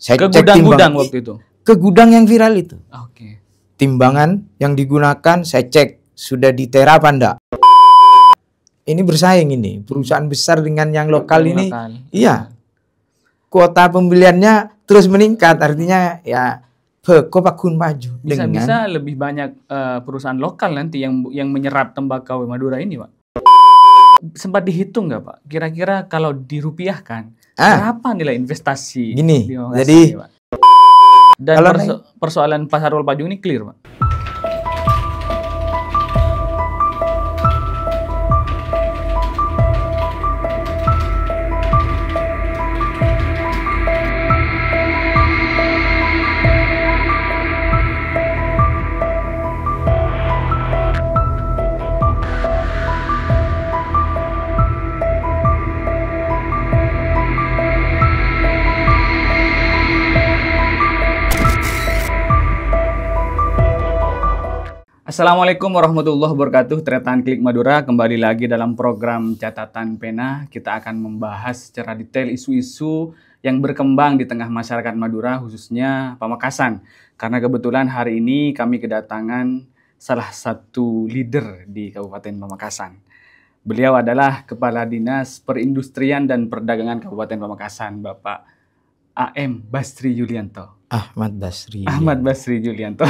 Saya ke gudang-gudang waktu itu. Ke gudang yang viral itu. Oke. Okay. Timbangan yang digunakan saya cek sudah di apa enggak. Ini bersaing ini, perusahaan besar dengan yang lokal ini. Lokal. Iya. Kuota pembeliannya terus meningkat, artinya ya Pekopakun maju bisa, dengan bisa lebih banyak uh, perusahaan lokal nanti yang yang menyerap tembakau Madura ini, Pak. Sempat dihitung nggak, Pak? Kira-kira kalau dirupiahkan ah. berapa nilai investasi? Gini, jadi dan perso persoalan pasar Pajung ini clear, Pak. Assalamualaikum warahmatullahi wabarakatuh. Tretan Klik Madura kembali lagi dalam program Catatan Pena. Kita akan membahas secara detail isu-isu yang berkembang di tengah masyarakat Madura khususnya Pamekasan. Karena kebetulan hari ini kami kedatangan salah satu leader di Kabupaten Pamekasan. Beliau adalah Kepala Dinas Perindustrian dan Perdagangan Kabupaten Pamekasan, Bapak AM Basri Yulianto. Ahmad Basri. Ahmad Basri Yulianto.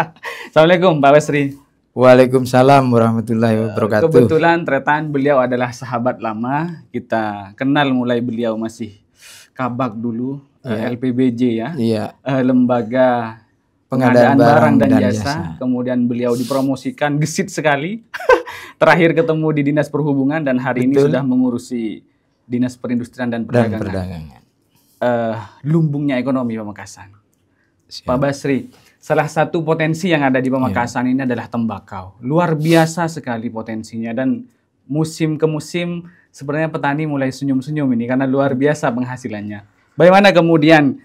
Assalamualaikum Pak Basri. Waalaikumsalam warahmatullahi wabarakatuh. Kebetulan tretan beliau adalah sahabat lama. Kita kenal mulai beliau masih kabak dulu yeah. Iya. LPBJ ya. Iya. Yeah. Lembaga pengadaan, pengadaan barang, barang dan, dan jasa. jasa. Kemudian beliau dipromosikan gesit sekali. Terakhir ketemu di Dinas Perhubungan dan hari Betul. ini sudah mengurusi Dinas Perindustrian dan Perdagangan. Dan perdagangan uh, lumbungnya ekonomi Pemekasan. Siap. Pak Basri, salah satu potensi yang ada di Pemekasan yeah. ini adalah tembakau. Luar biasa sekali potensinya dan musim ke musim sebenarnya petani mulai senyum-senyum ini karena luar biasa penghasilannya. Bagaimana kemudian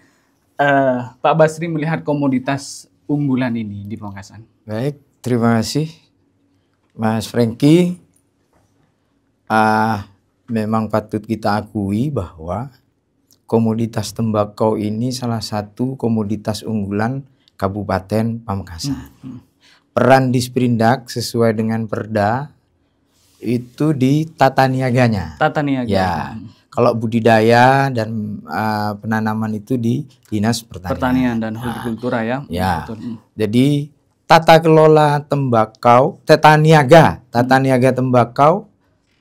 uh, Pak Basri melihat komoditas unggulan ini di Pemekasan? Baik, terima kasih Mas Franky. Uh, memang patut kita akui bahwa komoditas tembakau ini salah satu komoditas unggulan Kabupaten Pamekasan. Hmm. hmm. Peran Disperindak sesuai dengan Perda itu di tata niaganya. Tata niaga. Ya. Hmm. Kalau budidaya dan uh, penanaman itu di Dinas Pertanian, Pertanian dan ya. Hortikultura ya. Ya. Betul. Hmm. Jadi tata kelola tembakau, tata niaga, tata niaga tembakau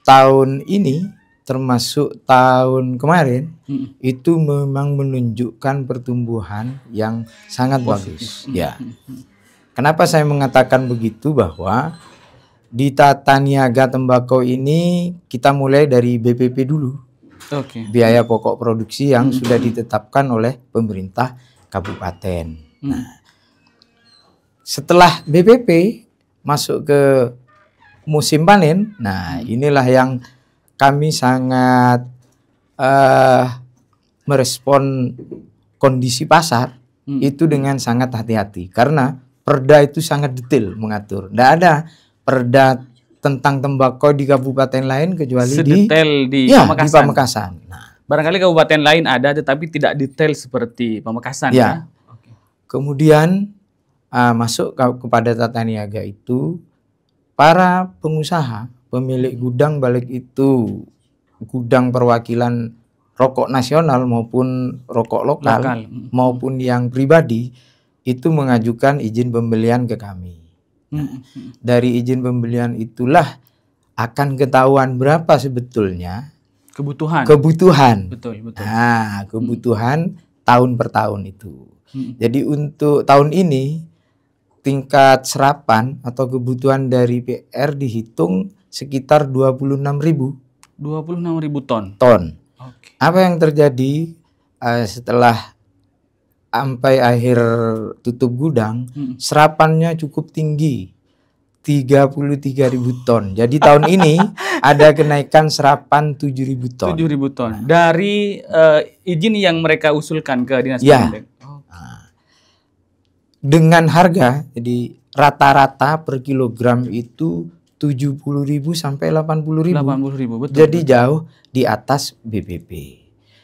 tahun ini termasuk tahun kemarin hmm. itu memang menunjukkan pertumbuhan yang sangat Positif. bagus hmm. ya kenapa saya mengatakan begitu bahwa di tata niaga tembakau ini kita mulai dari BPP dulu okay. biaya pokok produksi yang hmm. sudah ditetapkan oleh pemerintah kabupaten nah setelah BPP masuk ke musim panen nah inilah yang kami sangat uh, merespon kondisi pasar hmm. itu dengan sangat hati-hati karena perda itu sangat detail mengatur. Tidak ada perda tentang tembakau di kabupaten lain kecuali Sedetail di, ya, di ya, Pamekasan. Di Pamekasan. Nah, barangkali kabupaten lain ada tetapi tidak detail seperti Pamekasan ya. ya? Kemudian uh, masuk ke, kepada tata niaga itu para pengusaha pemilik gudang balik itu gudang perwakilan rokok nasional maupun rokok lokal, lokal. maupun yang pribadi itu mengajukan izin pembelian ke kami. Nah, dari izin pembelian itulah akan ketahuan berapa sebetulnya kebutuhan. Kebutuhan. Betul, betul. Nah, kebutuhan hmm. tahun per tahun itu. Hmm. Jadi untuk tahun ini tingkat serapan atau kebutuhan dari PR dihitung sekitar 26 ribu. 26 ribu ton. Ton. Okay. Apa yang terjadi uh, setelah sampai akhir tutup gudang, hmm. serapannya cukup tinggi. 33 ribu ton. Jadi tahun ini ada kenaikan serapan 7 ribu ton. 7 ribu ton. Nah. Dari uh, izin yang mereka usulkan ke dinas ya. Nah. Dengan harga, jadi rata-rata per kilogram itu 70 ribu sampai delapan ribu. ribu betul. Jadi betul. jauh di atas BPP.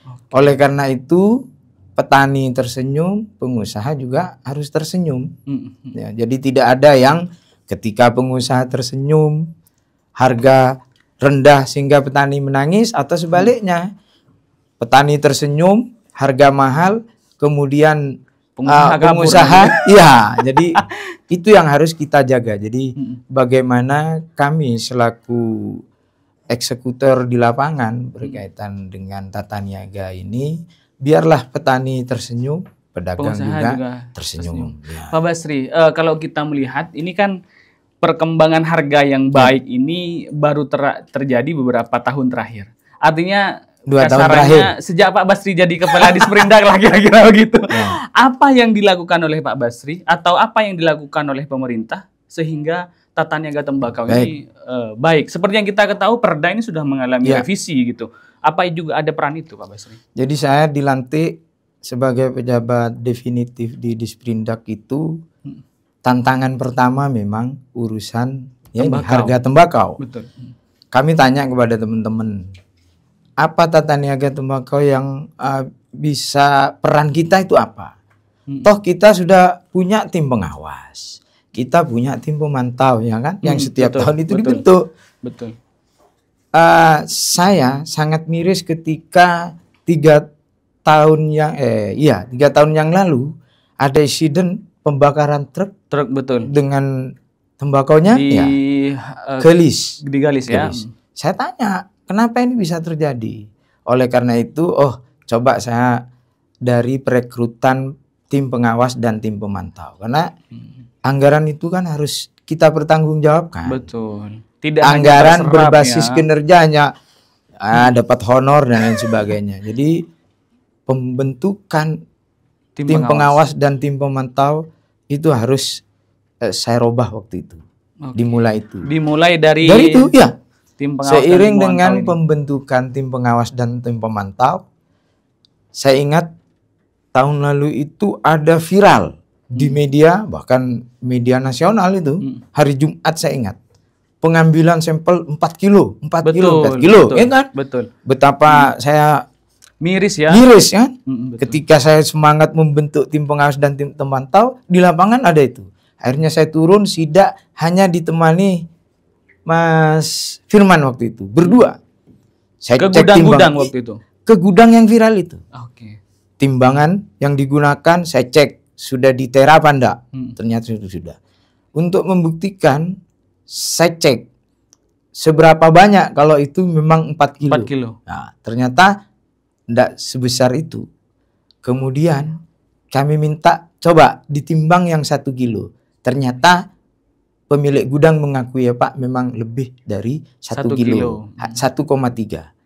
Okay. Oleh karena itu petani tersenyum, pengusaha juga harus tersenyum. Mm -hmm. ya, jadi tidak ada yang ketika pengusaha tersenyum harga rendah sehingga petani menangis atau sebaliknya petani tersenyum harga mahal kemudian pengusaha, uh, pengusaha iya jadi itu yang harus kita jaga jadi hmm. bagaimana kami selaku eksekutor di lapangan berkaitan hmm. dengan tata niaga ini biarlah petani tersenyum pedagang juga, juga tersenyum, tersenyum. Ya. Pak Basri uh, kalau kita melihat ini kan perkembangan harga yang iya. baik hmm. ini baru ter terjadi beberapa tahun terakhir artinya dua tahun terakhir sejak Pak Basri jadi kepala disperindak lagi-lagi kira begitu. Ya. Apa yang dilakukan oleh Pak Basri atau apa yang dilakukan oleh pemerintah sehingga tata niaga tembakau baik. ini uh, eh, baik. Seperti yang kita ketahui Perda ini sudah mengalami ya. revisi gitu. Apa juga ada peran itu Pak Basri? Jadi saya dilantik sebagai pejabat definitif di Disperindak itu hmm. tantangan pertama memang urusan ya tembakau. harga tembakau. Betul. Kami tanya kepada teman-teman apa tata niaga tembakau yang uh, bisa peran kita itu apa? Hmm. Toh kita sudah punya tim pengawas, kita punya tim pemantau ya kan, hmm, yang setiap betul, tahun itu betul, dibentuk. Betul. Uh, saya sangat miris ketika tiga tahun yang eh iya tiga tahun yang lalu ada insiden pembakaran truk truk betul dengan nya di, ya uh, eh, gelis di galis, galis. ya saya tanya Kenapa ini bisa terjadi? Oleh karena itu, oh coba saya dari perekrutan tim pengawas dan tim pemantau. Karena hmm. anggaran itu kan harus kita pertanggungjawabkan. Betul. Tidak anggaran berbasis ya. kinerja hanya ah, dapat honor dan lain sebagainya. Jadi pembentukan tim, tim pengawas. pengawas dan tim pemantau itu harus eh, saya robah waktu itu. Okay. Dimulai itu. Dimulai dari Dari itu ya tim pengawas seiring dengan ini. pembentukan tim pengawas dan tim pemantau saya ingat tahun lalu itu ada viral di hmm. media bahkan media nasional itu hmm. hari Jumat saya ingat pengambilan sampel 4 kilo 4 betul, kilo 4 kilo betul, ya kan betul betapa hmm. saya miris ya miris ya hmm, hmm ketika saya semangat membentuk tim pengawas dan tim pemantau di lapangan ada itu akhirnya saya turun tidak hanya ditemani Mas Firman waktu itu berdua. Saya ke gudang-gudang waktu itu. Ke gudang yang viral itu. Oke. Okay. Timbangan yang digunakan saya cek sudah ditera apa enggak? Hmm. Ternyata itu sudah. Untuk membuktikan saya cek seberapa banyak kalau itu memang 4 kilo. 4 kilo. Nah, ternyata enggak sebesar itu. Kemudian kami minta coba ditimbang yang satu kilo. Ternyata pemilik gudang mengakui ya Pak memang lebih dari satu kilo, ah, satu koma tiga.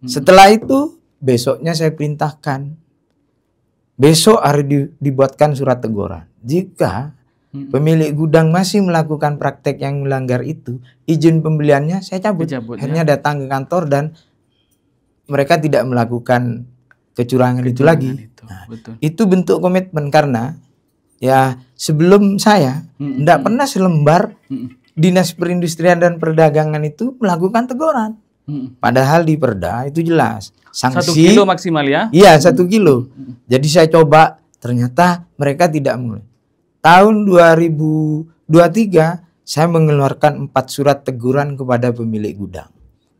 Hmm. Setelah itu besoknya saya perintahkan besok harus dibuatkan surat teguran. Jika hmm. pemilik gudang masih melakukan praktek yang melanggar itu, izin pembeliannya saya cabut. Dicabut, Akhirnya ya. datang ke kantor dan mereka tidak melakukan kecurangan, kecurangan itu lagi. Itu, nah, itu bentuk komitmen karena ya sebelum saya tidak hmm. pernah selembar hmm. dinas perindustrian dan perdagangan itu melakukan teguran. Hmm. Padahal di Perda itu jelas sanksi satu kilo maksimal ya? Iya satu kilo. Jadi saya coba ternyata mereka tidak mulai. Tahun 2023 saya mengeluarkan empat surat teguran kepada pemilik gudang.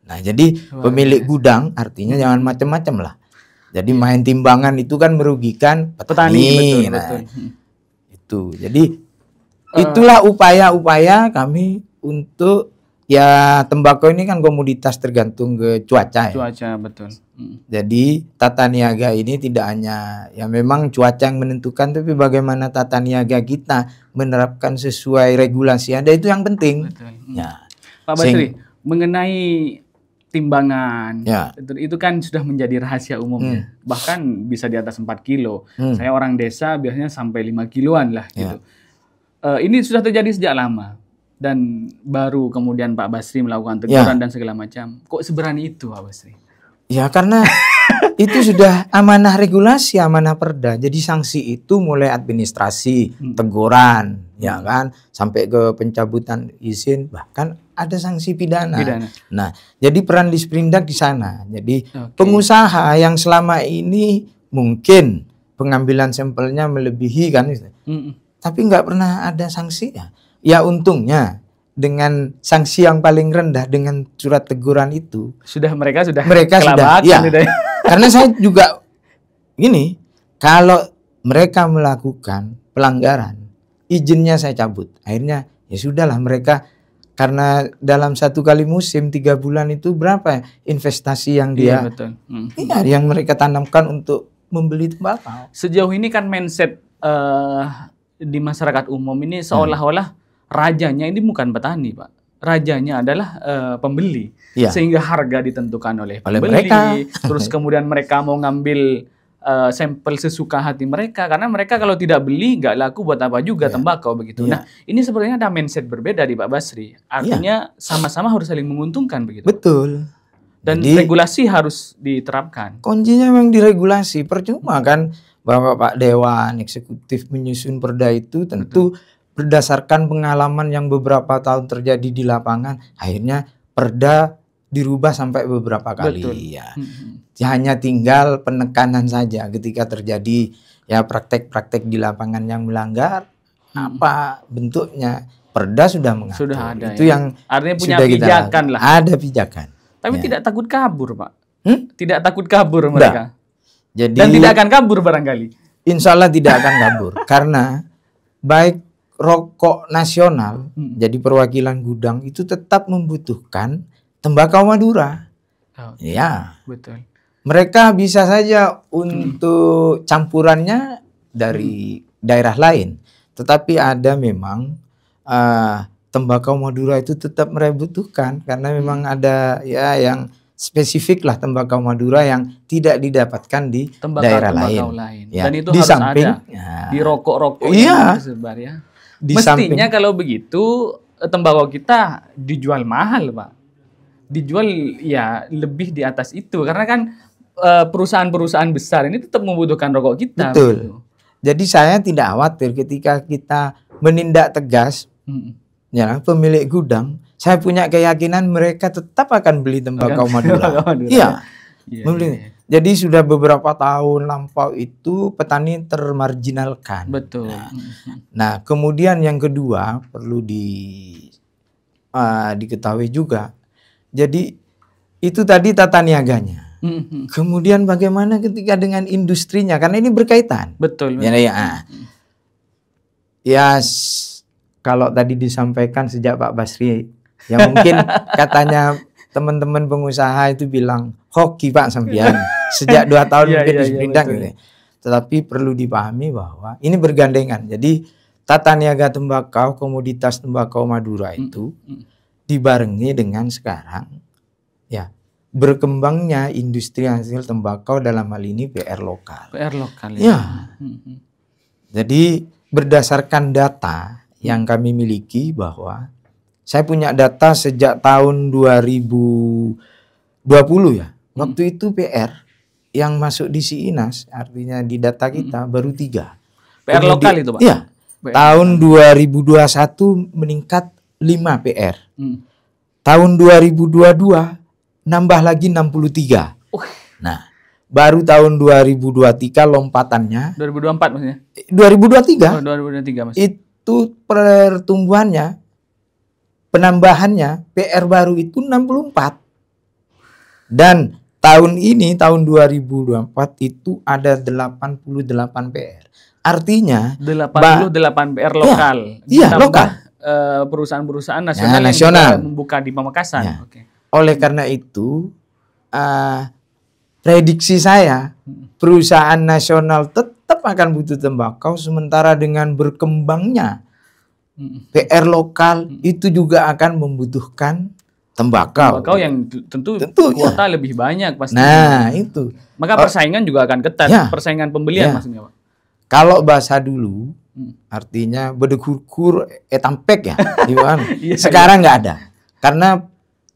Nah jadi Wah, pemilik ya. gudang artinya jangan macam-macam lah. Jadi iya. main timbangan itu kan merugikan petani. petani betul, nah, betul. Hmm itu. Jadi ah. itulah upaya-upaya kami untuk ya tembakau ini kan komoditas tergantung ke cuaca ya. Cuaca betul. Hmm. Jadi tata niaga ini tidak hanya ya memang cuaca yang menentukan tapi bagaimana tata niaga kita menerapkan sesuai regulasi ada itu yang penting. Betul. Hmm. Ya. Pak Basri, Sing mengenai timbangan. Ya. Itu, kan sudah menjadi rahasia umum. Hmm. Bahkan bisa di atas 4 kilo. Hmm. Saya orang desa biasanya sampai 5 kiloan lah ya. gitu. Ya. ini sudah terjadi sejak lama dan baru kemudian Pak Basri melakukan ya. teguran ya. dan segala macam. Kok seberani itu Pak Basri? Ya karena itu sudah amanah regulasi, amanah perda. Jadi sanksi itu mulai administrasi, hmm. teguran, ya kan, sampai ke pencabutan izin bahkan ada sanksi pidana. pidana. Nah, jadi peran Disperindak di sana. Jadi okay. pengusaha yang selama ini mungkin pengambilan sampelnya melebihi kan, mm -mm. tapi nggak pernah ada sanksi ya. ya untungnya dengan sanksi yang paling rendah dengan surat teguran itu sudah mereka sudah mereka sudah ya. karena saya juga gini kalau mereka melakukan pelanggaran izinnya saya cabut akhirnya ya sudahlah mereka karena dalam satu kali musim tiga bulan itu berapa investasi yang iya, dia, iya, betul. Hmm. Ya, yang mereka tanamkan untuk membeli tembakau. Sejauh ini kan mindset uh, di masyarakat umum ini seolah-olah rajanya ini bukan petani, pak rajanya adalah uh, pembeli, ya. sehingga harga ditentukan oleh pembeli. Oleh mereka. Terus kemudian mereka mau ngambil Eh, sampel sesuka hati mereka karena mereka kalau tidak beli nggak laku buat apa juga yeah. tembakau begitu. Yeah. Nah, ini sebenarnya ada mindset berbeda di Pak Basri. Artinya iya. sama-sama yeah. harus saling menguntungkan begitu. Betul. Dan Jadi, regulasi harus diterapkan. Kuncinya memang diregulasi. Percuma kan bapak Pak Dewan eksekutif menyusun perda itu tentu hmm. berdasarkan pengalaman yang beberapa tahun terjadi di lapangan akhirnya perda dirubah sampai beberapa kali Betul. ya. Hmm. Hanya tinggal penekanan saja ketika terjadi ya praktek-praktek di lapangan yang melanggar hmm. apa bentuknya Perda sudah mengatur. Sudah ada. Itu ya. yang artinya punya sudah pijakan lah. Ada pijakan. Tapi ya. tidak takut kabur, Pak. Hmm? Tidak takut kabur mereka. Nah. Jadi dan tidak akan kabur barangkali. Insya Allah tidak akan kabur karena baik rokok nasional hmm. jadi perwakilan gudang itu tetap membutuhkan tembakau Madura. Oh, ya. Betul. Mereka bisa saja untuk hmm. campurannya dari hmm. daerah lain, tetapi ada memang uh, tembakau Madura itu tetap merebutkan karena hmm. memang ada ya yang spesifik lah tembakau Madura yang tidak didapatkan di tembakau, daerah tembakau lain. lain. Ya. Dan itu di harus samping, ada ya. di rokok-rokok iya. tersebar ya. Di Mestinya samping, kalau begitu eh, tembakau kita dijual mahal, Pak dijual ya lebih di atas itu karena kan eh, perusahaan-perusahaan besar ini tetap membutuhkan rokok kita. Betul. Gitu. Jadi saya tidak khawatir ketika kita menindak tegas, hmm. ya pemilik gudang, saya punya keyakinan mereka tetap akan beli tembakau Madura. Iya. Ya, ya. Jadi sudah beberapa tahun lampau itu petani termarginalkan. Betul. Nah, nah kemudian yang kedua perlu di uh, diketahui juga jadi itu tadi tata niaganya. Mm-hmm. Kemudian bagaimana ketika dengan industrinya? Karena ini berkaitan. Betul. Ya, betul. ya. ya kalau tadi disampaikan sejak Pak Basri, yang mungkin katanya teman-teman pengusaha itu bilang hoki Pak Sampian sejak dua tahun ya, mungkin ya, ini. ya, Tetapi perlu dipahami bahwa ini bergandengan. Jadi tata niaga tembakau, komoditas tembakau Madura itu. Mm-hmm dibarengi dengan sekarang ya berkembangnya industri hasil tembakau dalam hal ini PR lokal. PR lokal ya. ya. Hmm. Jadi berdasarkan data yang kami miliki bahwa saya punya data sejak tahun 2020 ya. Hmm. Waktu itu PR yang masuk di Siinas artinya di data hmm. kita hmm. baru tiga. PR Kemudian, lokal itu Pak. Iya. Tahun 2021 meningkat 5 PR. Hmm. Tahun 2022 nambah lagi 63. Uh. Nah, baru tahun 2023 lompatannya. 2024 maksudnya? 2023. Oh, 2023 maksudnya. Itu pertumbuhannya penambahannya PR baru itu 64. Dan tahun ini tahun 2024 itu ada 88 PR. Artinya 88 PR iya, lokal. Iya, lokal Eh, perusahaan-perusahaan nasional, ya, nah, nasional. Yang membuka di Pamekasan. Ya. Okay. Oleh karena itu uh, prediksi saya hmm. perusahaan nasional tetap akan butuh tembakau sementara dengan berkembangnya hmm. PR lokal hmm. itu juga akan membutuhkan tembakau. Tembakau yang tentu, tentu ya. kuota lebih banyak pasti. Nah, itu. Maka oh. persaingan juga akan ketat, ya. persaingan pembelian ya. maksudnya, Pak. Kalau bahasa dulu artinya berdekur etampek eh, ya Iwan iya, iya. sekarang nggak ada karena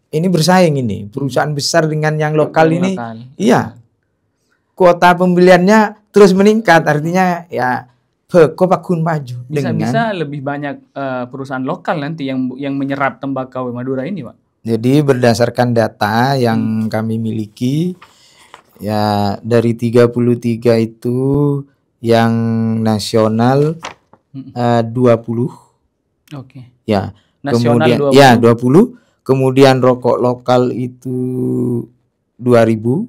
ini bersaing ini perusahaan besar dengan yang lokal ini iya kuota pembeliannya terus meningkat artinya ya Beko pakun maju bisa dengan, bisa lebih banyak uh, perusahaan lokal nanti yang yang menyerap tembakau Madura ini pak jadi berdasarkan data yang hmm. kami miliki ya dari 33 itu yang nasional eh, dua puluh, Oke. Ya. Nasional kemudian 20. ya 20, kemudian rokok lokal itu 2000 ribu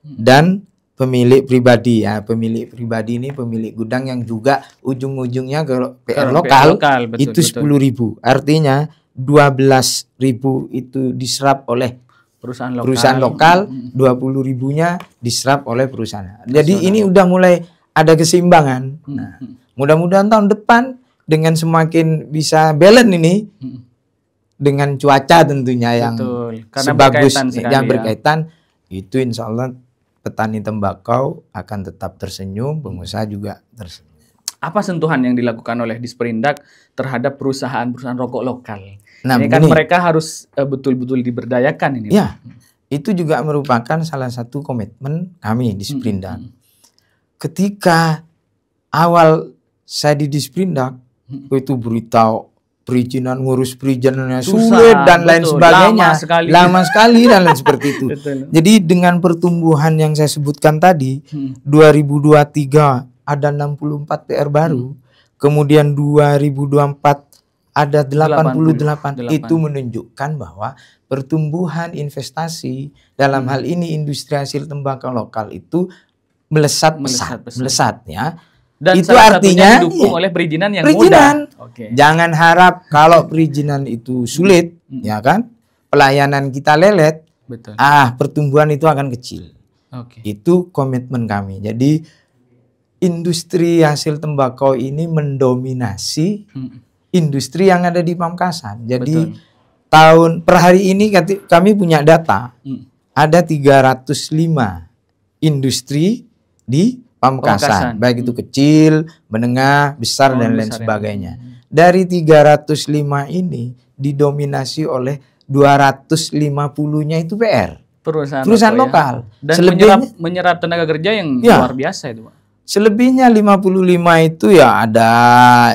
dan pemilik pribadi ya pemilik pribadi ini pemilik gudang yang juga ujung-ujungnya kalau PR lokal, lokal betul, itu sepuluh ribu artinya dua belas ribu itu diserap oleh perusahaan lokal perusahaan lokal dua puluh ribunya diserap oleh perusahaan jadi Nasional. ini udah mulai ada keseimbangan. Hmm. Nah, mudah-mudahan tahun depan dengan semakin bisa balance ini hmm. dengan cuaca tentunya yang Betul, karena sebagus berkaitan yang ya. berkaitan ya. itu insya Allah petani tembakau akan tetap tersenyum, pengusaha juga tersenyum. Apa sentuhan yang dilakukan oleh Disperindak terhadap perusahaan-perusahaan rokok lokal? Nah, ini kan ini, mereka harus eh, betul-betul diberdayakan ini. Ya, itu juga merupakan salah satu komitmen kami Disperindak. Hmm, hmm ketika awal saya di Disprindak hmm. itu berita perizinan ngurus perizinannya sulit dan betul, lain sebagainya lama sekali, lama sekali dan lain seperti itu betul. jadi dengan pertumbuhan yang saya sebutkan tadi hmm. 2023 ada 64 PR baru hmm. kemudian 2024 ada 88 8. itu menunjukkan bahwa pertumbuhan investasi dalam hmm. hal ini industri hasil tembakau lokal itu melesat melesat, pesat. melesat ya. Dan itu artinya didukung iya, oleh perizinan yang perizinan. mudah. Okay. Jangan harap kalau perizinan itu sulit, hmm. ya kan? Pelayanan kita lelet, Betul. ah pertumbuhan itu akan kecil. Okay. Itu komitmen kami. Jadi industri hasil tembakau ini mendominasi hmm. industri yang ada di Pamekasan. Jadi Betul. tahun per hari ini kami punya data hmm. ada 305 industri di Pamekasan, baik itu hmm. kecil, menengah, besar oh, dan lain ya. sebagainya. Ya. Dari 305 ini didominasi oleh 250-nya itu PR. Perusahaan, perusahaan lokal. Ya. Dan selebihnya menyerap, menyerap tenaga kerja yang ya. luar biasa itu, Pak. Selebihnya 55 itu ya ada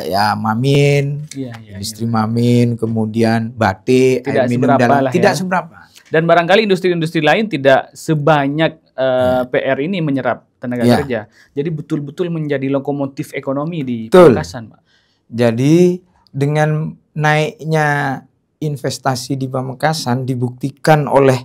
ya mamin, ya, ya, industri ya. mamin, kemudian batik, tidak air minum dalam, tidak ya. seberapa. Dan barangkali industri-industri lain tidak sebanyak uh, eh, iya. PR ini menyerap tenaga ya. kerja. Jadi betul-betul menjadi lokomotif ekonomi di Pamekasan, Pak. Jadi dengan naiknya investasi di Pamekasan dibuktikan oleh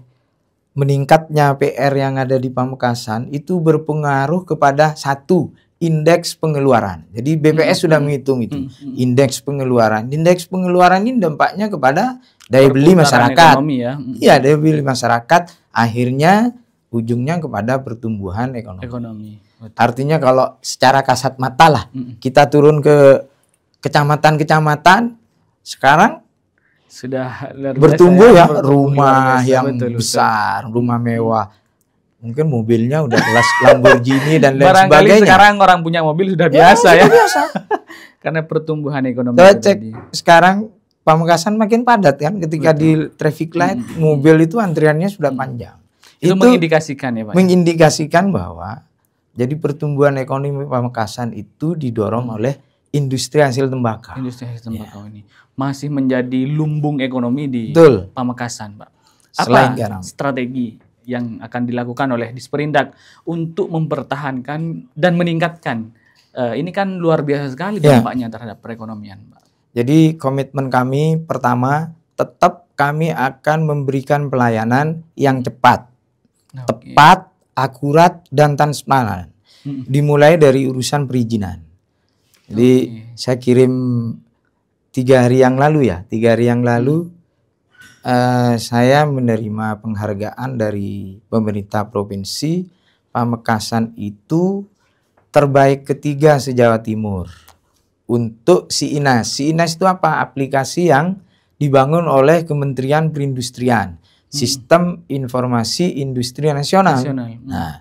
meningkatnya PR yang ada di Pamekasan itu berpengaruh kepada satu indeks pengeluaran. Jadi BPS hmm. sudah hmm. menghitung itu hmm, hmm. indeks pengeluaran. Indeks pengeluaran ini dampaknya kepada daya beli masyarakat. Ya. Hmm. Iya, ya, daya beli masyarakat akhirnya ujungnya kepada pertumbuhan ekonomi. ekonomi. Artinya kalau secara kasat mata lah mm. kita turun ke kecamatan-kecamatan sekarang sudah bertumbuh ya, ya rumah yang betul, besar, betul. rumah mewah. Mungkin mobilnya udah kelas Lamborghini dan lain Barangkali sebagainya. sekarang orang punya mobil sudah biasa ya. ya. Biasa. Ya. Karena pertumbuhan ekonomi. Kita cek sekarang Pamekasan makin padat kan ketika Betul. di traffic light hmm. mobil itu antriannya sudah hmm. panjang. Itu, itu mengindikasikan ya Pak. Ya? Mengindikasikan bahwa jadi pertumbuhan ekonomi Pamekasan itu didorong hmm. oleh industri hasil tembakau. Industri hasil iya. tembakau ya. ini masih menjadi lumbung ekonomi di Betul. Pamekasan, Pak. Apa Selain garam. strategi yang akan dilakukan oleh Disperindak untuk mempertahankan dan meningkatkan uh, ini kan luar biasa sekali iya. dampaknya terhadap perekonomian, Pak. Jadi komitmen kami pertama tetap kami akan memberikan pelayanan yang cepat okay. tepat, akurat dan transparan. Dimulai dari urusan perizinan. Jadi okay. saya kirim tiga hari yang lalu ya, tiga hari yang lalu uh, saya menerima penghargaan dari pemerintah provinsi Pamekasan itu terbaik ketiga sejawa Timur untuk si Inas. Si Inas itu apa? Aplikasi yang dibangun oleh Kementerian Perindustrian. Sistem Informasi Industri Nasional. Nasional. Nah,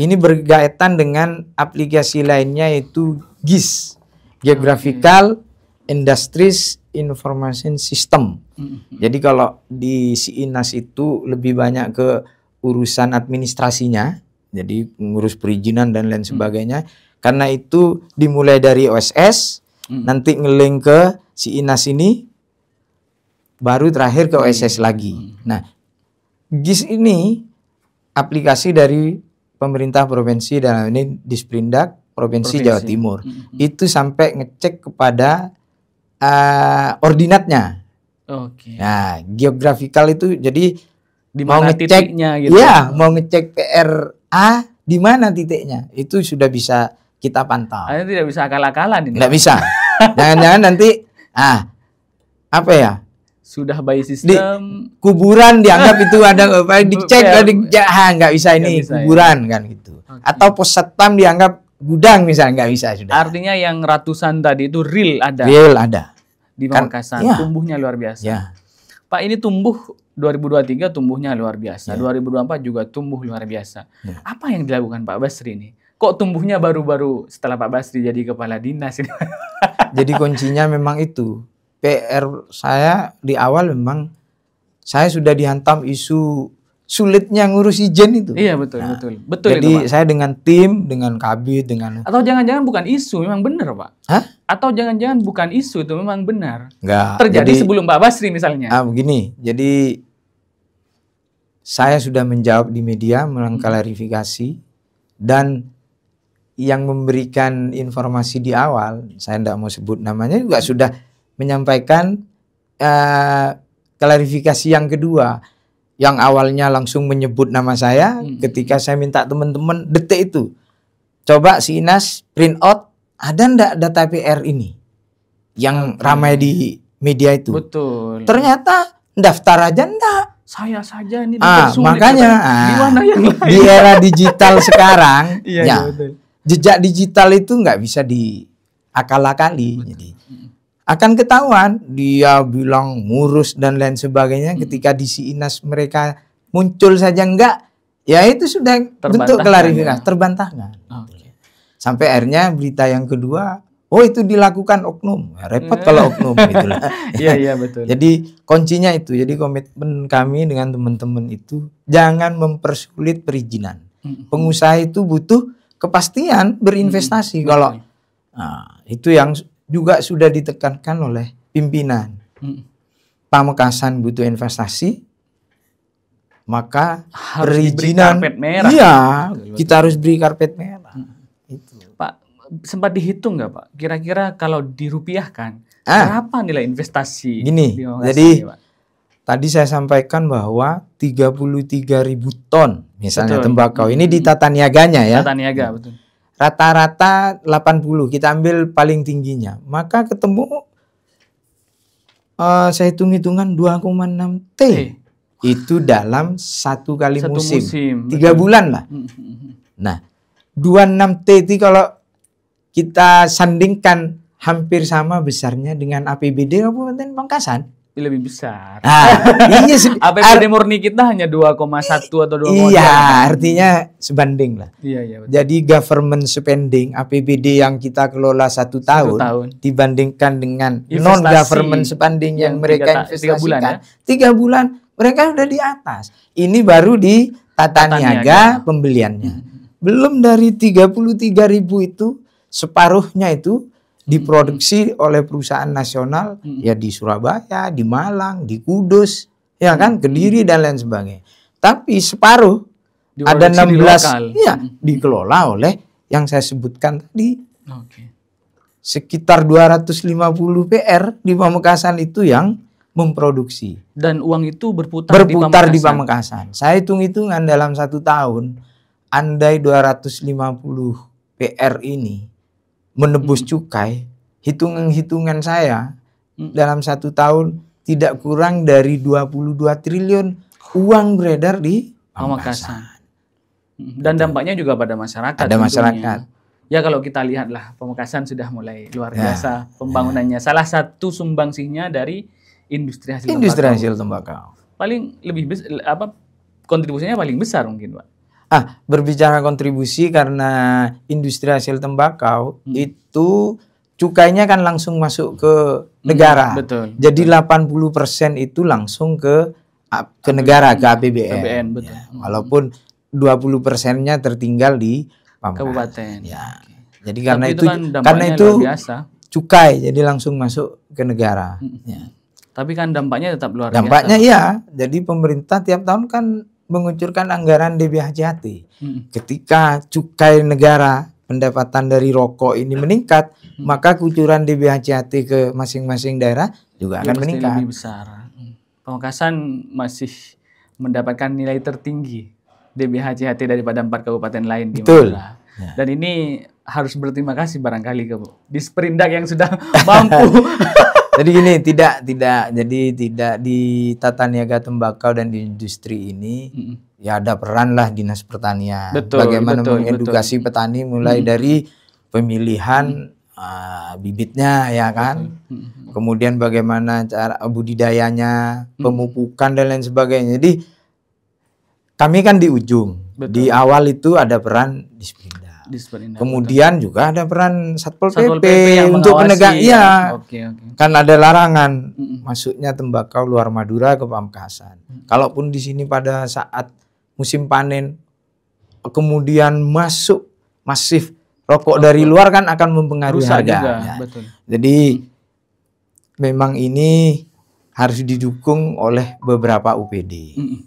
ini berkaitan dengan aplikasi lainnya yaitu GIS, Geographical okay. Industries Information System. Mm-hmm. Jadi kalau di SIINAS itu lebih banyak ke urusan administrasinya, jadi ngurus perizinan dan lain mm. sebagainya. Karena itu dimulai dari OSS, mm. nanti ngeling ke si ini, baru terakhir ke OSS lagi. Mm. Nah, GIS ini aplikasi dari pemerintah provinsi dalam ini Disprindak Provinsi, Provinsi. Jawa Timur. Mm -hmm. Itu sampai ngecek kepada uh, ordinatnya. Oke. Okay. Nah, geografikal itu jadi di mau ngeceknya gitu. Iya mau ngecek PRA di mana titiknya. Itu sudah bisa kita pantau. Ini tidak bisa akal-akalan Tidak bisa. Jangan-jangan nanti ah apa ya? sudah by system di, kuburan dianggap itu ada apa dicek ya, di, ya ah, nggak bisa ini bisa, ya. kuburan ya. kan gitu okay. atau pos satpam dianggap gudang misalnya nggak bisa sudah artinya yang ratusan tadi itu real ada real ada di Pamekasan kan, ya. tumbuhnya luar biasa ya. Pak ini tumbuh 2023 tumbuhnya luar biasa ya. 2024 juga tumbuh luar biasa ya. apa yang dilakukan Pak Basri ini kok tumbuhnya baru-baru setelah Pak Basri jadi kepala dinas ini jadi kuncinya memang itu PR saya di awal memang saya sudah dihantam isu sulitnya ngurus izin itu. Iya betul nah, betul betul. Jadi itu, saya dengan tim, dengan kabit, dengan. Atau jangan-jangan bukan isu, memang benar Pak. Hah? Atau jangan-jangan bukan isu itu memang benar. Enggak. Terjadi jadi, sebelum Pak Basri misalnya. Ah begini, jadi saya sudah menjawab di media mengklarifikasi hmm. dan yang memberikan informasi di awal, saya tidak mau sebut namanya juga sudah menyampaikan uh, klarifikasi yang kedua yang awalnya langsung menyebut nama saya hmm. ketika saya minta teman-teman detik itu coba si Inas print out ada ndak data PR ini yang okay. ramai di media itu betul ternyata daftar aja ndak saya saja ini ah, makanya ah, di era digital sekarang iya, iya ya, iya, betul. jejak digital itu nggak bisa diakalakali jadi hmm akan ketahuan dia bilang ngurus dan lain sebagainya hmm. ketika di Inas mereka muncul saja enggak ya itu sudah bentuk klarifikasi ya. terbantahkan okay. sampai akhirnya berita yang kedua oh itu dilakukan oknum ya, repot hmm. kalau oknum gitu iya iya betul jadi kuncinya itu jadi komitmen kami dengan teman-teman itu jangan mempersulit perizinan hmm. pengusaha itu butuh kepastian berinvestasi hmm. kalau nah, itu yang juga sudah ditekankan oleh pimpinan. Hmm. Pamekasan butuh investasi, maka harus perizinan karpet merah. Iya, kita harus beri karpet merah. Hmm. Itu. Pak, sempat dihitung nggak Pak? Kira-kira kalau dirupiahkan ah. berapa nilai investasi? Gini, jadi ya, tadi saya sampaikan bahwa 33 ribu ton misalnya betul. tembakau. Ini di hmm. tata niaganya ya. Tata niaga, betul rata-rata 80 kita ambil paling tingginya maka ketemu uh, saya hitung-hitungan 2,6 T e. itu dalam satu kali satu musim. tiga bulan lah hmm, hmm, hmm, nah 26 T itu kalau kita sandingkan hampir sama besarnya dengan APBD Kabupaten Pangkasan lebih besar. Ah, iya sih. APBD murni kita hanya 2,1 atau 2,2. Iya, artinya sebanding lah. Iya, iya betul. Jadi government spending APBD yang kita kelola satu tahun, tahun. dibandingkan dengan non government spending yang, yang mereka tiga, investasikan. Tiga bulan, ya? tiga bulan mereka sudah di atas. Ini baru di tata, tata niaga, niaga pembeliannya. Hmm. Belum dari 33 ribu itu separuhnya itu diproduksi hmm. oleh perusahaan nasional hmm. ya di Surabaya, di Malang, di Kudus, ya hmm. kan, Kediri dan lain sebagainya. Tapi separuh di ada 16 di ya hmm. dikelola oleh yang saya sebutkan tadi. Okay. Sekitar 250 PR di Pamekasan itu yang memproduksi. Dan uang itu berputar, berputar di, Pamekasan. di Pamekasan. Saya hitung-hitungan dalam satu tahun, andai 250 PR ini menebus hmm. cukai hitungan-hitungan saya hmm. dalam satu tahun tidak kurang dari 22 triliun uang beredar di oh, Pamekasan. Hmm, dan dampaknya juga pada masyarakat. Ada masyarakat. Ya kalau kita lihatlah Pamekasan sudah mulai luar ya, biasa ya. pembangunannya. Ya. Salah satu sumbangsihnya dari industri hasil industri tembakau. hasil tembakau. Paling lebih besar apa kontribusinya paling besar mungkin, Pak. Ah, berbicara kontribusi karena industri hasil tembakau hmm. itu cukainya kan langsung masuk ke negara. Hmm, betul. Jadi betul. 80% itu langsung ke ke negara, ke APBN. APBN ya, betul. Ya, walaupun 20 persennya tertinggal di Paman. kabupaten. Ya. Jadi Tapi karena itu, itu kan karena itu biasa. cukai, jadi langsung masuk ke negara. Hmm. Ya. Tapi kan dampaknya tetap luar dampaknya biasa. Dampaknya iya. Jadi pemerintah tiap tahun kan mengucurkan anggaran DBH Jati. Hmm. Ketika cukai negara pendapatan dari rokok ini hmm. meningkat, hmm. maka kucuran DBH Jati ke masing-masing daerah juga ya, akan meningkat. Lebih besar. Hmm. Pemekasan masih mendapatkan nilai tertinggi DBH Jati daripada empat kabupaten lain Betul. di Ya. Dan ini harus berterima kasih barangkali ke Bu. Disperindak yang sudah mampu jadi gini, tidak tidak jadi tidak di tata niaga tembakau dan di industri ini mm. ya ada peran lah dinas pertanian. Betul, Bagaimana betul, mengedukasi betul. petani mulai mm. dari pemilihan mm. uh, bibitnya ya kan. hmm. Kemudian bagaimana cara budidayanya, hmm. pemupukan dan lain sebagainya. Jadi kami kan di ujung. Betul. Di awal itu ada peran di spring. Disperindah. Kemudian betul. juga ada peran Satpol, Satpol PP, yang untuk penegak ya. Okay, okay. Kan ada larangan mm -mm. masuknya tembakau luar Madura ke Pamekasan. Mm. Kalaupun di sini pada saat musim panen kemudian masuk masif rokok okay. dari luar kan akan mempengaruhi harga. Juga, ya. betul. Jadi mm. memang ini harus didukung oleh beberapa UPD. Mm -mm.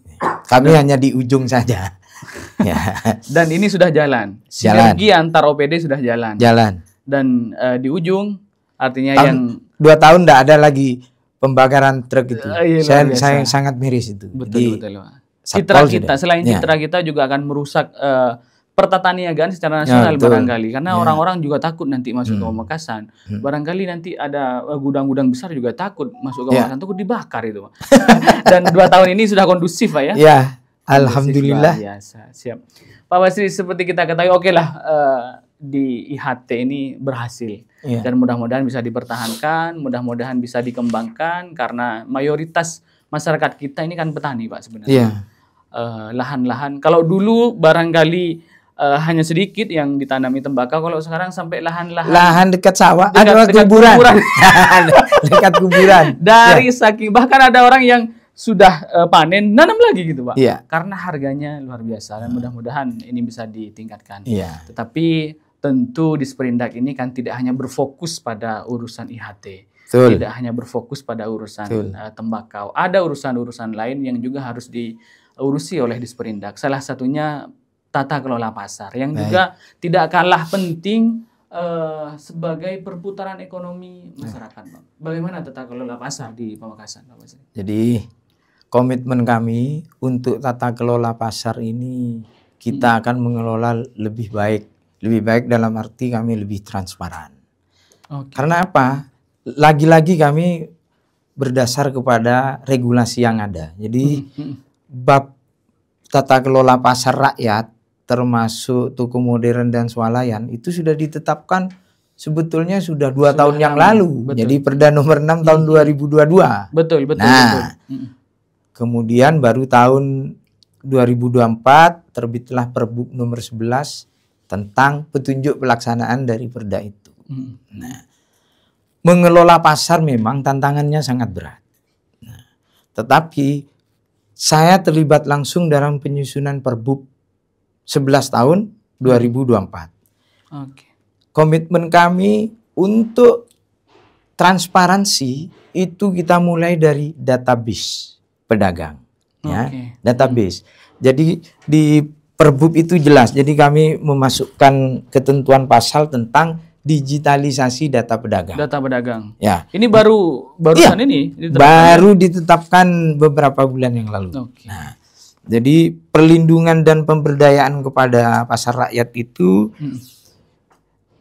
Kami hanya di ujung saja. Ya. Dan ini sudah jalan. jalan. Sinergi antar OPD sudah jalan. Jalan. Dan uh, di ujung artinya tahun, yang dua tahun tidak ada lagi pembakaran truk itu. Uh, iya, saya, saya sangat miris itu. Betul Jadi, betul. Satpol citra gitu. kita sudah. selain ya. citra kita juga akan merusak uh, pertataniagaan secara ya, nasional ya, barangkali karena ya. orang-orang ya. juga takut nanti masuk hmm. ke Pemekasan. Hmm. Barangkali nanti ada gudang-gudang besar juga takut masuk ke Pemekasan ya. takut dibakar itu. Dan dua tahun ini sudah kondusif pak ya. ya Alhamdulillah. Biasa. Siap. Pak Basri, seperti kita ketahui, oke lah uh, di IHT ini berhasil yeah. dan mudah-mudahan bisa dipertahankan, mudah-mudahan bisa dikembangkan karena mayoritas masyarakat kita ini kan petani, Pak sebenarnya. Yeah. Iya. Uh, lahan-lahan. Kalau dulu barangkali uh, hanya sedikit yang ditanami tembakau kalau sekarang sampai lahan-lahan lahan dekat sawah dekat, ada dekat kuburan, kuburan. dekat kuburan dari ya. saking bahkan ada orang yang sudah uh, panen nanam lagi gitu pak yeah. karena harganya luar biasa dan mudah-mudahan ini bisa ditingkatkan yeah. tetapi tentu di Sperindak ini kan tidak hanya berfokus pada urusan IHT Betul. tidak hanya berfokus pada urusan uh, tembakau ada urusan-urusan lain yang juga harus diurusi oleh Disperindak salah satunya tata kelola pasar yang Baik. juga tidak kalah penting uh, sebagai perputaran ekonomi masyarakat, Bang. Bagaimana tata kelola pasar di Pamekasan, Pak Jadi komitmen kami untuk tata kelola pasar ini kita hmm. akan mengelola lebih baik. Lebih baik dalam arti kami lebih transparan. Okay. Karena apa? Lagi-lagi kami berdasar kepada regulasi yang ada. Jadi hmm, hmm bab tata kelola pasar rakyat termasuk toko modern dan swalayan itu sudah ditetapkan sebetulnya sudah dua sudah tahun yang lalu. Betul. Jadi Perda nomor 6 tahun iya. hmm 2022. Betul, betul, nah, betul. hmm Kemudian baru tahun 2024 terbitlah Perbu nomor 11 tentang petunjuk pelaksanaan dari perda itu. Hmm. Nah, mengelola pasar memang tantangannya sangat berat. Nah, tetapi saya terlibat langsung dalam penyusunan Perbu 11 tahun 2024. Okay. Komitmen kami untuk transparansi itu kita mulai dari database pedagang ya database database. Jadi di Perbup itu jelas. Jadi kami memasukkan ketentuan pasal tentang digitalisasi data pedagang. Data pedagang. Ya. Ini baru barusan iya, ini ditetapkan. baru ditetapkan beberapa bulan yang lalu. Okay. Nah, jadi perlindungan dan pemberdayaan kepada pasar rakyat itu hmm.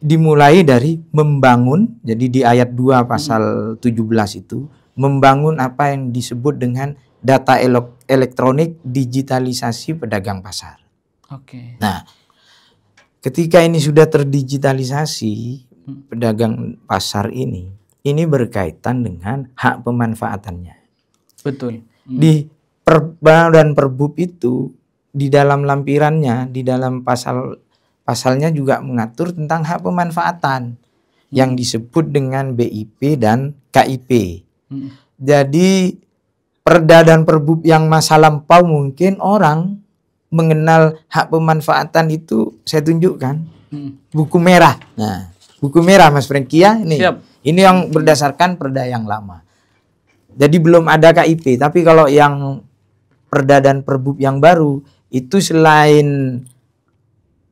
dimulai dari membangun. Jadi di ayat 2 pasal hmm. 17 itu membangun apa yang disebut dengan data elektronik digitalisasi pedagang pasar. Oke. Okay. Nah, ketika ini sudah terdigitalisasi hmm. pedagang pasar ini, ini berkaitan dengan hak pemanfaatannya. Betul. Hmm. Di perba dan perbub itu di dalam lampirannya, di dalam pasal pasalnya juga mengatur tentang hak pemanfaatan hmm. yang disebut dengan BIP dan KIP. Hmm. Jadi perda dan perbub yang masa lampau mungkin orang mengenal hak pemanfaatan itu saya tunjukkan hmm. buku merah. Nah, buku merah Mas Frankia ini. Siap. Ini yang berdasarkan perda yang lama. Jadi belum ada KIP, tapi kalau yang perda dan perbub yang baru itu selain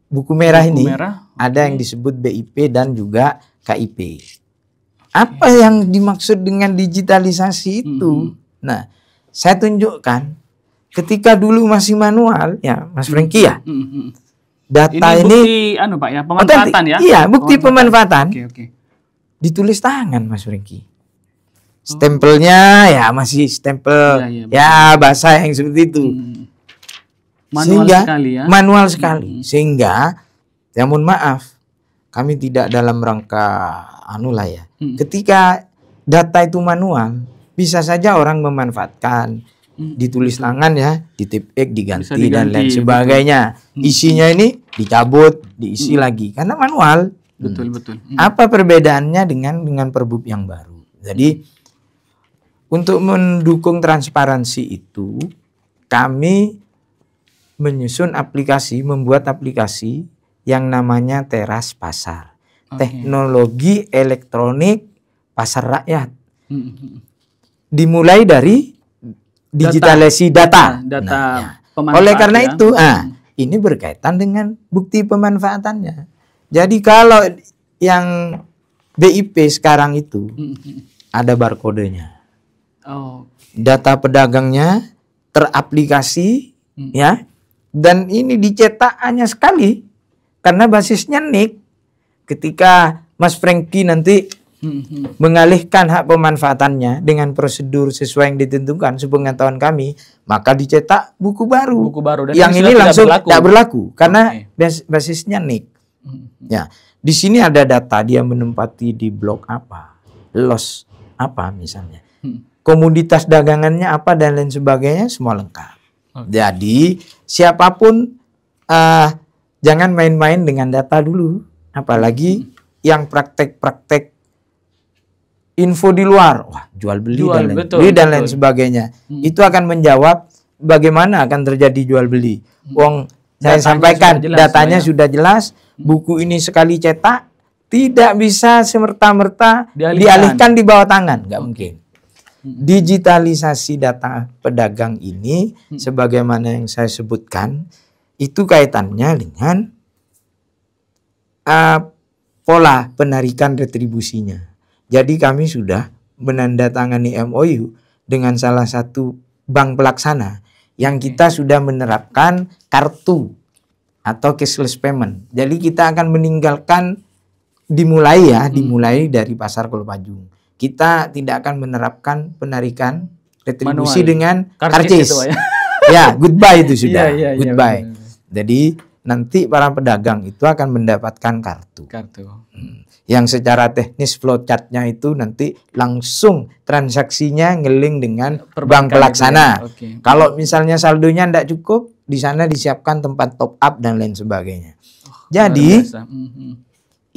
buku merah buku ini merah. ada yang disebut BIP dan juga KIP. Apa yang dimaksud dengan digitalisasi itu? Hmm. Nah, saya tunjukkan ketika dulu masih manual ya Mas hmm. Franky ya hmm, hmm, data ini, bukti, anu Pak ya pemanfaatan ya iya bukti pemanfaatan, pemanfaatan okay, ditulis tangan Mas Franky oh. stempelnya ya masih stempel ya, ya, ya bahasa yang seperti itu manual sehingga, sekali ya manual sekali hmm. sehingga ya mohon maaf kami tidak dalam rangka anu lah ya hmm. ketika data itu manual bisa saja orang memanfaatkan hmm. ditulis tangan ya, titip ek diganti, diganti dan lain sebagainya. Betul. Hmm. Isinya ini dicabut, diisi hmm. lagi karena manual. Betul hmm. betul. Apa perbedaannya dengan dengan perbup yang baru? Jadi untuk mendukung transparansi itu kami menyusun aplikasi, membuat aplikasi yang namanya Teras Pasar. Okay. Teknologi elektronik pasar rakyat. Hmm, dimulai dari digitalisasi data. Data, nah, data nah, ya. Oleh karena ya. itu, ah, ini berkaitan dengan bukti pemanfaatannya. Jadi kalau yang BIP sekarang itu ada barcode-nya Oh. Data pedagangnya teraplikasi hmm. ya. Dan ini dicetak hanya sekali karena basisnya nik. Ketika Mas Franky nanti mengalihkan hak pemanfaatannya dengan prosedur sesuai yang ditentukan sepengetahuan kami maka dicetak buku baru buku baru Dan yang ini langsung tidak berlaku, berlaku karena okay. basisnya nik hmm. ya di sini ada data dia menempati di blok apa los apa misalnya hmm. komoditas dagangannya apa dan lain sebagainya semua lengkap okay. jadi siapapun uh, jangan main-main dengan data dulu apalagi hmm. yang praktek-praktek info di luar, wah jual beli jual, dan lain, betul, beli dan lain sebagainya. Hmm. Itu akan menjawab bagaimana akan terjadi jual beli. Hmm. Wong saya datanya sampaikan sudah jelas, datanya sebenarnya. sudah jelas, hmm. buku ini sekali cetak tidak bisa semerta-merta dialihkan. dialihkan di bawah tangan, nggak mungkin. Hmm. Digitalisasi data pedagang ini hmm. sebagaimana yang saya sebutkan itu kaitannya dengan uh, pola penarikan retribusinya. Jadi kami sudah menandatangani MOU dengan salah satu bank pelaksana yang kita sudah menerapkan kartu atau cashless payment. Jadi kita akan meninggalkan dimulai ya, hmm. dimulai dari pasar Kolpajung. Kita tidak akan menerapkan penarikan retribusi Manual. dengan karcis. Ya. ya. goodbye itu iya, sudah. Ya, ya, goodbye. Ya, Jadi nanti para pedagang itu akan mendapatkan kartu. Kartu. Hmm yang secara teknis flowchartnya itu nanti langsung transaksinya ngeling dengan Perbankan bank gitu ya. pelaksana. Okay. Kalau misalnya saldonya tidak cukup, di sana disiapkan tempat top up dan lain sebagainya. Oh, Jadi mhm.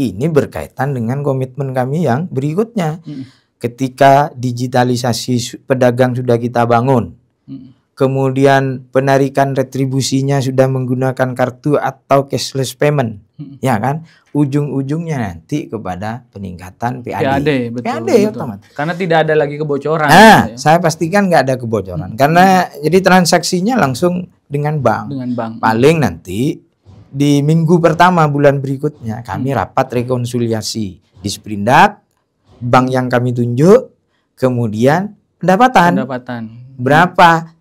ini berkaitan dengan komitmen kami yang berikutnya. Mm. Ketika digitalisasi pedagang sudah kita bangun, mm kemudian penarikan retribusinya sudah menggunakan kartu atau cashless payment, hmm. ya kan? Ujung-ujungnya nanti kepada peningkatan PAD. PAD, betul. PAD, betul. otomatis. Karena tidak ada lagi kebocoran. Nah, gitu ya. saya pastikan nggak ada kebocoran, hmm. karena hmm. jadi transaksinya langsung dengan bank. Dengan bank. Paling nanti di minggu pertama bulan berikutnya kami hmm. rapat rekonsiliasi di Sprindak, bank yang kami tunjuk, kemudian pendapatan. Pendapatan. Berapa?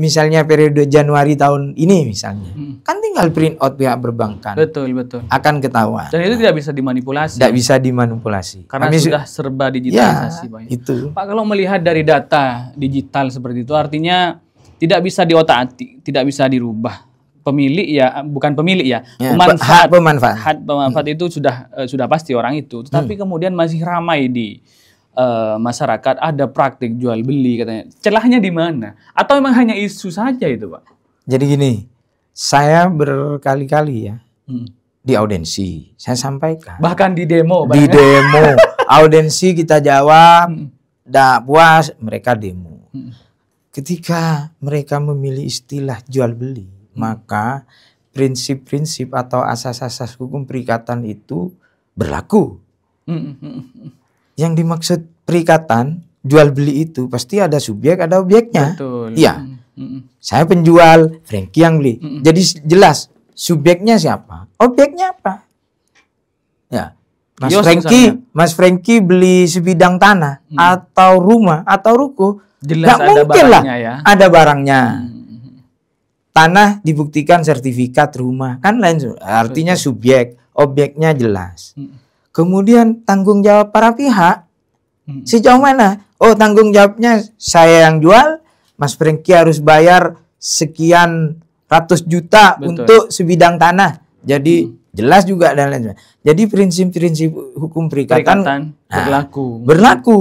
misalnya periode Januari tahun ini misalnya, hmm. kan tinggal print out pihak perbankan, Betul betul. Akan ketahuan. Dan itu tidak bisa dimanipulasi. Tidak bisa dimanipulasi. Karena Kami sudah serba ya, digitalisasi. Ya, banyak. Itu. Pak kalau melihat dari data digital seperti itu, artinya tidak bisa diotak-atik, tidak bisa dirubah. Pemilik ya, bukan pemilik ya, ya pemanfaat. Hak pemanfaat. Hak pemanfaat hmm. itu sudah eh, sudah pasti orang itu, tetapi hmm. kemudian masih ramai di Eh, masyarakat ada praktik jual beli katanya. Celahnya di mana? Atau memang hanya isu saja itu, Pak? Jadi gini, saya berkali-kali ya hmm. di audensi saya sampaikan. Bahkan di demo. Di ya? demo, audensi kita jawab, tidak hmm. puas mereka demo. Hmm. Ketika mereka memilih istilah jual beli, hmm. maka prinsip-prinsip atau asas-asas hukum perikatan itu berlaku. Hmm, hmm, hmm, yang dimaksud perikatan jual beli itu pasti ada subjek ada objeknya. Iya. Mm -mm. Saya penjual, Frankie yang beli. Mm -mm. Jadi jelas subjeknya siapa, objeknya apa. Ya. Mas Frankie, Mas Frankie beli sebidang tanah mm. atau rumah atau ruko, jelas Gak ada mungkin lah ya. ada barangnya. Mm. Tanah dibuktikan sertifikat rumah kan lain artinya subjek, objeknya jelas. Mm. Kemudian tanggung jawab para pihak hmm. sejauh mana? Oh, tanggung jawabnya saya yang jual, Mas Frankie harus bayar sekian ratus juta Betul. untuk sebidang tanah. Jadi hmm. jelas juga dan lain-lain. Jadi prinsip-prinsip hukum perikatan, perikatan nah, berlaku. Berlaku.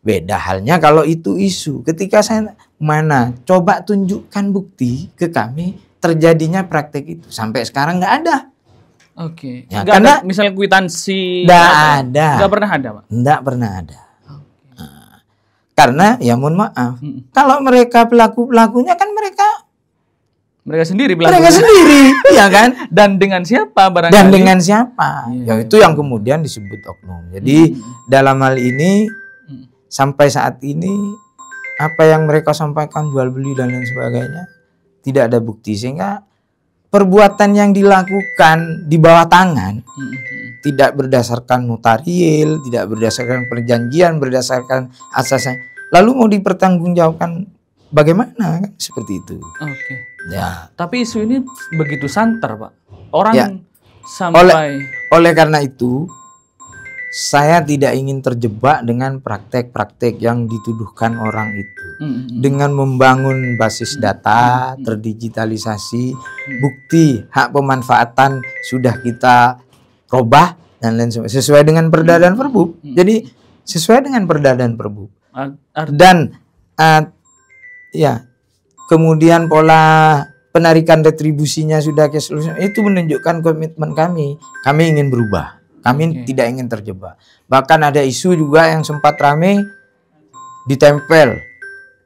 Beda halnya kalau itu isu. Ketika saya mana coba tunjukkan bukti ke kami terjadinya praktek itu sampai sekarang nggak ada. Oke. Okay. Ya, karena ada, misalnya kuitansi enggak ada. Enggak pernah ada, Pak. Enggak pernah ada. Nah, karena ya mohon maaf, hmm. kalau mereka pelaku-pelakunya kan mereka mereka sendiri pelaku. Mereka sendiri, ya kan? Dan dengan siapa barangkali? Dan dengan siapa? Iya, ya, ya itu yang kemudian disebut oknum. Jadi hmm. dalam hal ini hmm. sampai saat ini apa yang mereka sampaikan jual beli dan lain sebagainya tidak ada bukti sehingga perbuatan yang dilakukan di bawah tangan hmm. tidak berdasarkan notarial, tidak berdasarkan perjanjian, berdasarkan asasnya. Lalu mau dipertanggungjawabkan bagaimana seperti itu. Oke. Okay. Ya. Tapi isu ini begitu santer, Pak. Orang ya. sampai oleh, oleh karena itu saya tidak ingin terjebak dengan praktek-praktek yang dituduhkan orang itu. Mm -hmm. Dengan membangun basis mm, data, mm, terdigitalisasi, bukti hak pemanfaatan sudah kita robah dan lain sebagainya sesuai dengan perda dan perbu. Jadi sesuai dengan perda dan perbu. Dan uh, ya, kemudian pola penarikan retribusinya sudah itu menunjukkan komitmen kami. Kami ingin berubah. Amin okay. tidak ingin terjebak. Bahkan ada isu juga yang sempat rame ditempel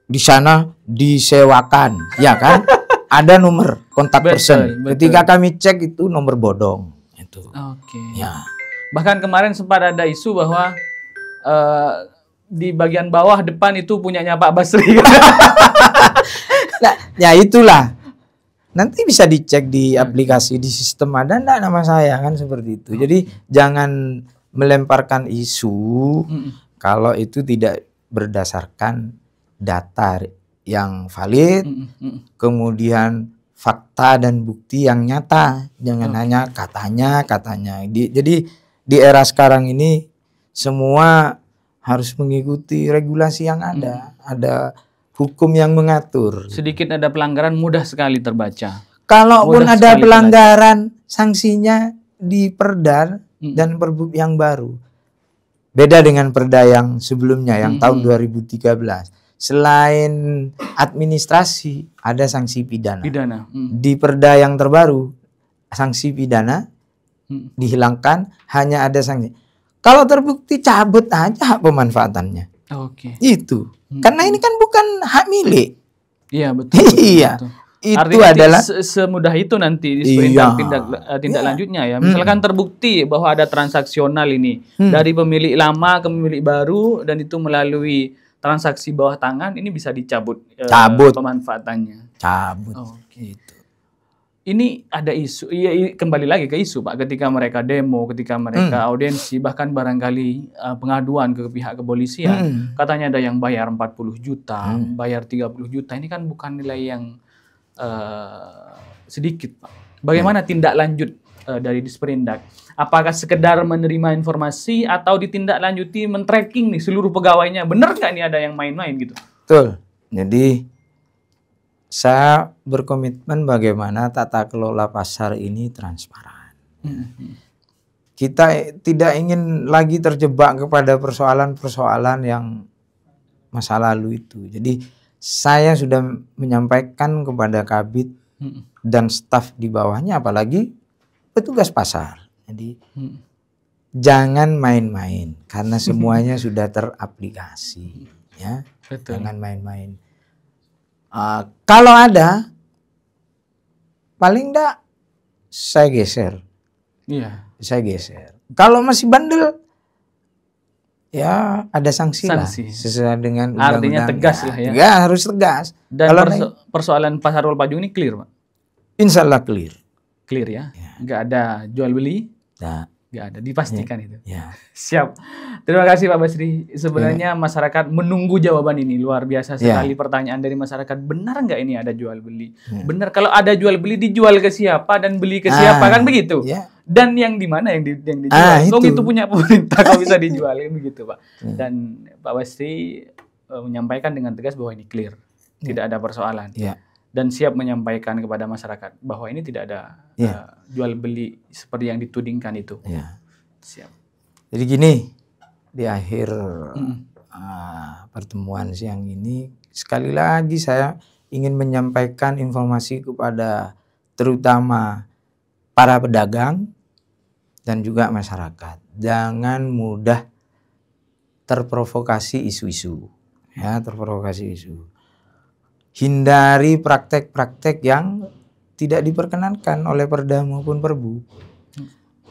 di sana disewakan, ya kan? ada nomor kontak betul, person. Betul. Ketika kami cek itu nomor bodong itu. Oke. Okay. Ya. Bahkan kemarin sempat ada isu bahwa uh, di bagian bawah depan itu punyanya Pak Basri. nah, ya itulah nanti bisa dicek di hmm. aplikasi di sistem ada enggak nama saya kan seperti itu. Hmm. Jadi jangan melemparkan isu hmm. kalau itu tidak berdasarkan data yang valid, kemudian fakta dan bukti yang nyata, jangan okay. hanya katanya katanya. jadi di era sekarang ini semua harus mengikuti regulasi yang ada. Ada hukum yang mengatur. Sedikit ada pelanggaran mudah sekali terbaca. Kalaupun mudah ada pelanggaran, terbaca. sanksinya di perda hmm. dan perbu yang baru. Beda dengan perda yang sebelumnya yang hmm. tahun 2013. Selain administrasi, ada sanksi pidana. Pidana. Hmm. Di perda yang terbaru, sanksi pidana hmm. dihilangkan, hanya ada sanksi. Kalau terbukti cabut aja hak pemanfaatannya. Oke. Okay. Itu. Hmm. Karena ini kan bukan hak milik. Iya betul. betul iya. Betul. Itu Artinya adalah semudah itu nanti iya. tindak eh, tindak iya. lanjutnya ya. Misalkan hmm. terbukti bahwa ada transaksional ini hmm. dari pemilik lama ke pemilik baru dan itu melalui transaksi bawah tangan ini bisa dicabut eh, cabut. pemanfaatannya. Cabut. Oh, Gitu ini ada isu iya kembali lagi ke isu Pak ketika mereka demo ketika mereka hmm. audiensi bahkan barangkali uh, pengaduan ke pihak kepolisian hmm. katanya ada yang bayar 40 juta hmm. bayar 30 juta ini kan bukan nilai yang uh, sedikit Pak bagaimana hmm. tindak lanjut uh, dari Disperindak apakah sekedar menerima informasi atau ditindaklanjuti men-tracking nih seluruh pegawainya benar nggak ini ada yang main-main gitu betul jadi saya berkomitmen bagaimana tata kelola pasar ini transparan. Kita tidak ingin lagi terjebak kepada persoalan-persoalan yang masa lalu itu. Jadi saya sudah menyampaikan kepada Kabit dan staf di bawahnya, apalagi petugas pasar. Jadi jangan main-main karena semuanya sudah teraplikasi. Ya, Betul. jangan main-main. Uh, kalau ada, paling enggak saya geser. Iya. Saya geser. Kalau masih bandel, ya ada sanksi, sanksi. lah sesuai dengan undang-undang. Artinya tegas ya, lah ya. Tegas, harus tegas. Dan kalau perso naik, persoalan pasar Pajung ini clear, Pak? Insya Allah clear. Clear ya? ya. ada jual beli? Nah, nggak ada dipastikan ya, itu ya. siap terima kasih Pak Basri sebenarnya ya. masyarakat menunggu jawaban ini luar biasa ya. sekali ya. pertanyaan dari masyarakat benar nggak ini ada jual beli ya. benar kalau ada jual beli dijual ke siapa dan beli ke ah, siapa kan begitu ya. dan yang di mana yang, di, yang ah, dijual ah, itu. itu punya pemerintah kalau bisa dijualin begitu Pak ya. dan Pak Basri eh, menyampaikan dengan tegas bahwa ini clear ya. tidak ada persoalan ya dan siap menyampaikan kepada masyarakat bahwa ini tidak ada yeah. Iya. uh, jual beli seperti yang ditudingkan itu. Yeah. Siap. Jadi gini di akhir mm. uh, pertemuan siang ini sekali lagi saya ingin menyampaikan informasi kepada terutama para pedagang dan juga masyarakat. Jangan mudah terprovokasi isu-isu ya terprovokasi isu hindari praktek-praktek yang tidak diperkenankan oleh perda maupun perbu.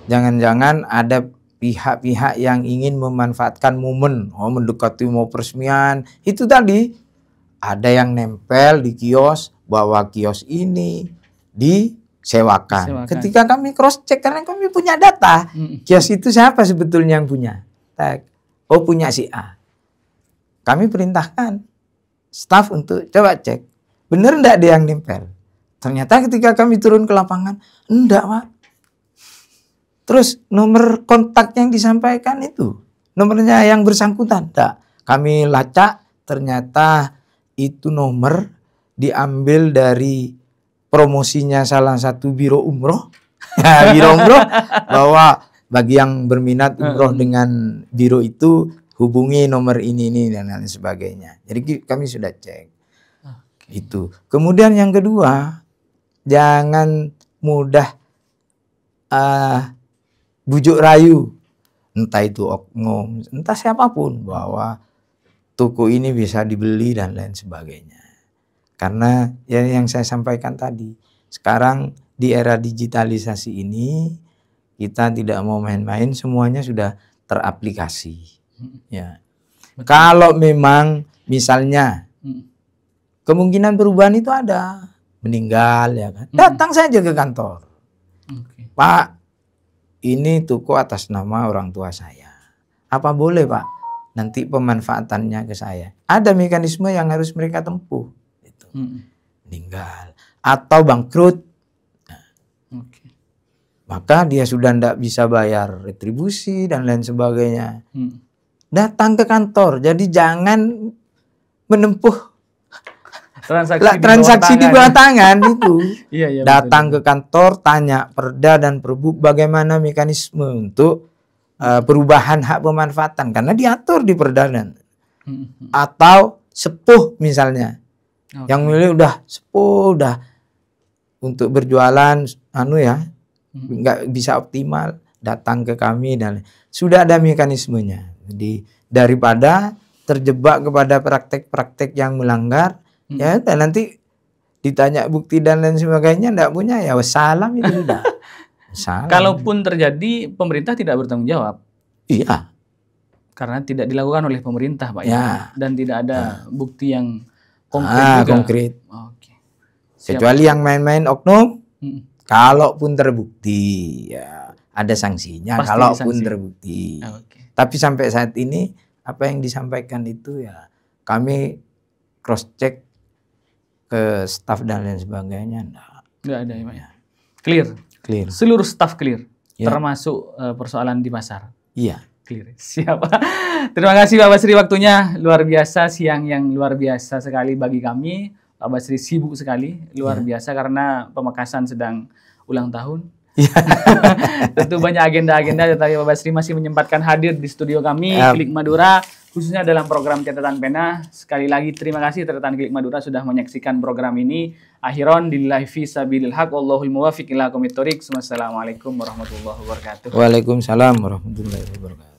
Jangan-jangan ada pihak-pihak yang ingin memanfaatkan momen, oh mendekati mau peresmian, itu tadi ada yang nempel di kios bahwa kios ini disewakan. Sewakan. Ketika kami cross check karena kami punya data, kios itu siapa sebetulnya yang punya? Oh punya si A. Kami perintahkan staff untuk coba cek bener ndak dia yang nempel ternyata ketika kami turun ke lapangan ndak pak terus nomor kontak yang disampaikan itu nomornya yang bersangkutan ndak? kami lacak ternyata itu nomor diambil dari promosinya salah satu biro umroh ya, biro umroh bahwa bagi yang berminat umroh hmm. dengan biro itu hubungi nomor ini ini dan lain sebagainya. Jadi kami sudah cek. Okay. Itu. Kemudian yang kedua, jangan mudah uh, bujuk rayu entah itu oknum, entah siapapun bahwa toko ini bisa dibeli dan lain sebagainya. Karena ya yang saya sampaikan tadi, sekarang di era digitalisasi ini kita tidak mau main-main, semuanya sudah teraplikasi. Ya. Kalau memang misalnya kemungkinan perubahan itu ada, meninggal ya kan. Datang saja ke kantor. Okay. Pak, ini tuku atas nama orang tua saya. Apa boleh, Pak? Nanti pemanfaatannya ke saya. Ada mekanisme yang harus mereka tempuh. Itu. Meninggal atau bangkrut. Nah. maka dia sudah tidak bisa bayar retribusi dan lain sebagainya. Hmm datang ke kantor. Jadi jangan menempuh transaksi, lah, di, tangan, di bawah tangan itu. iya, iya, datang betul. ke kantor, tanya perda dan perbuk bagaimana mekanisme untuk uh, perubahan hak pemanfaatan karena diatur di perda dan mm-hmm. atau sepuh misalnya. Okay. Yang milih udah sepuh udah untuk berjualan anu ya mm. nggak bisa optimal datang ke kami dan sudah ada mekanismenya jadi daripada terjebak kepada praktek-praktek yang melanggar hmm. ya nanti ditanya bukti dan lain sebagainya tidak punya ya wassalam itu sudah. Kalaupun terjadi pemerintah tidak bertanggung jawab. Iya. Karena tidak dilakukan oleh pemerintah, Pak ya. ya. Dan tidak ada ya. bukti yang ah, konkret ah, juga. konkret. Oke. Siap Kecuali yang main-main oknum, hmm. kalaupun terbukti ya ada sanksinya Pasti kalaupun sanksi. terbukti. Oke. Tapi sampai saat ini apa yang disampaikan itu ya kami cross check ke staff dan lain sebagainya enggak. ada ya, Ya. Clear. Clear. Seluruh staff clear ya. termasuk uh, persoalan di pasar. Iya. Clear. Siapa? Terima kasih Bapak Sri waktunya luar biasa siang yang luar biasa sekali bagi kami. Bapak Sri sibuk sekali, luar ya. biasa karena pemekasan sedang ulang tahun. Iya. Tentu banyak agenda-agenda tetapi Bapak Sri masih menyempatkan hadir di studio kami yep. Ya. Klik Madura khususnya dalam program catatan pena. Sekali lagi terima kasih catatan Klik Madura sudah menyaksikan program ini. Akhiron lillahi fi sabilil haq wallahu muwaffiq ila Wassalamualaikum warahmatullahi wabarakatuh. Waalaikumsalam warahmatullahi wabarakatuh.